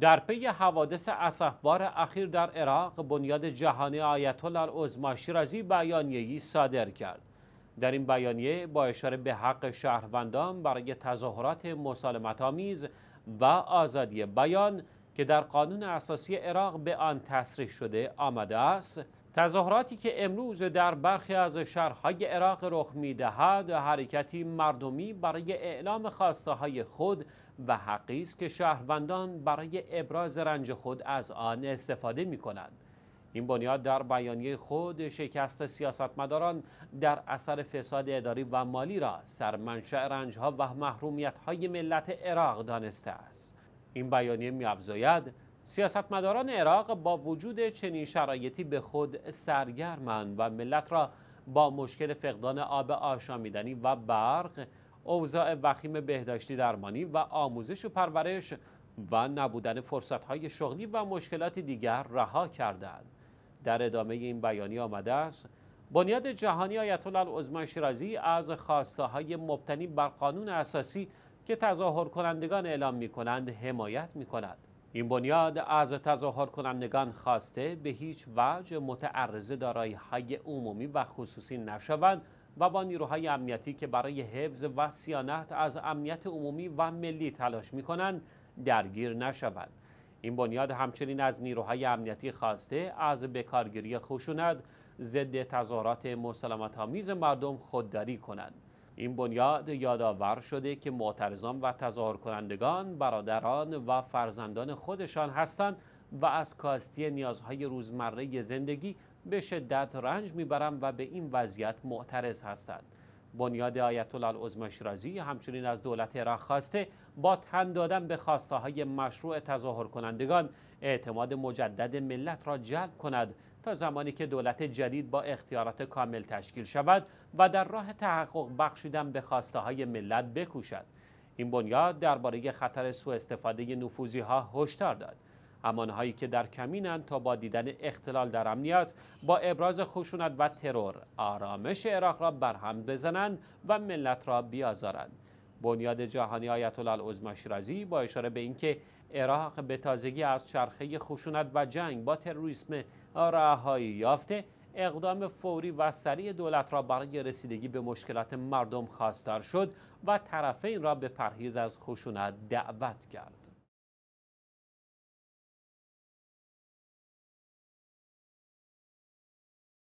در پی حوادث اسفبار اخیر در عراق بنیاد جهانی آیت الله العظمشیرازی بیانیه‌ای صادر کرد در این بیانیه با اشاره به حق شهروندان برای تظاهرات آمیز و آزادی بیان که در قانون اساسی عراق به آن تصریح شده آمده است تظاهراتی که امروز در برخی از شهرهای عراق رخ میدهد حرکتی مردمی برای اعلام خواسته های خود و حقی است که شهروندان برای ابراز رنج خود از آن استفاده می کنند. این بنیاد در بیانیه خود شکست سیاستمداران در اثر فساد اداری و مالی را سرمنشأ رنجها و محرومیت های ملت عراق دانسته است. این بیانیه میافزاید سیاستمداران عراق با وجود چنین شرایطی به خود سرگرمند و ملت را با مشکل فقدان آب آشامیدنی و برق اوضاع وخیم بهداشتی درمانی و آموزش و پرورش و نبودن فرصتهای شغلی و مشکلات دیگر رها کردند. در ادامه این بیانیه آمده است بنیاد جهانی آیت الله شیرازی از خواسته های مبتنی بر قانون اساسی که تظاهر کنندگان اعلام می کنند حمایت می کند. این بنیاد از تظاهر کنندگان خواسته به هیچ وجه متعرض دارایی های عمومی و خصوصی نشوند و با نیروهای امنیتی که برای حفظ و سیانت از امنیت عمومی و ملی تلاش می کنند درگیر نشوند. این بنیاد همچنین از نیروهای امنیتی خواسته از بکارگیری خشونت ضد تظاهرات مسلمت میز مردم خودداری کنند. این بنیاد یادآور شده که معترضان و تظاهرکنندگان کنندگان برادران و فرزندان خودشان هستند و از کاستی نیازهای روزمره زندگی به شدت رنج میبرند و به این وضعیت معترض هستند بنیاد آیت الله العظم شیرازی همچنین از دولت عراق خواسته با تن دادن به خواسته های مشروع تظاهر کنندگان اعتماد مجدد ملت را جلب کند تا زمانی که دولت جدید با اختیارات کامل تشکیل شود و در راه تحقق بخشیدن به خواسته های ملت بکوشد این بنیاد درباره خطر سوء استفاده نفوذی ها هشدار داد امانهایی که در کمینند تا با دیدن اختلال در امنیت با ابراز خشونت و ترور آرامش عراق را برهم بزنند و ملت را بیازارند بنیاد جهانی آیت الله العظما شیرازی با اشاره به اینکه عراق به تازگی از چرخه خشونت و جنگ با تروریسم رهایی یافته اقدام فوری و سریع دولت را برای رسیدگی به مشکلات مردم خواستار شد و طرفین را به پرهیز از خشونت دعوت کرد